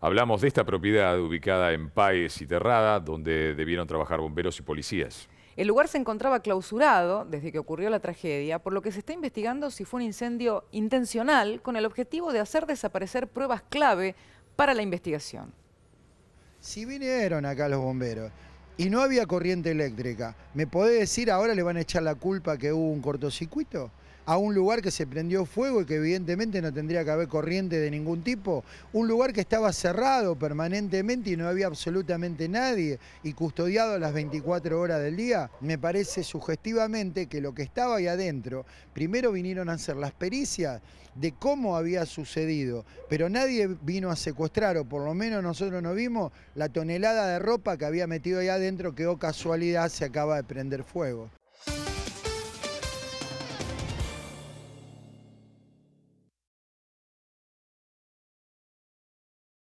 Hablamos de esta propiedad ubicada en Paes y Terrada, donde debieron trabajar bomberos y policías. El lugar se encontraba clausurado desde que ocurrió la tragedia, por lo que se está investigando si fue un incendio intencional con el objetivo de hacer desaparecer pruebas clave para la investigación. Si vinieron acá los bomberos y no había corriente eléctrica, ¿me podés decir ahora le van a echar la culpa que hubo un cortocircuito? a un lugar que se prendió fuego y que evidentemente no tendría que haber corriente de ningún tipo, un lugar que estaba cerrado permanentemente y no había absolutamente nadie y custodiado las 24 horas del día, me parece sugestivamente que lo que estaba ahí adentro, primero vinieron a hacer las pericias de cómo había sucedido, pero nadie vino a secuestrar, o por lo menos nosotros no vimos la tonelada de ropa que había metido ahí adentro que, o oh casualidad, se acaba de prender fuego.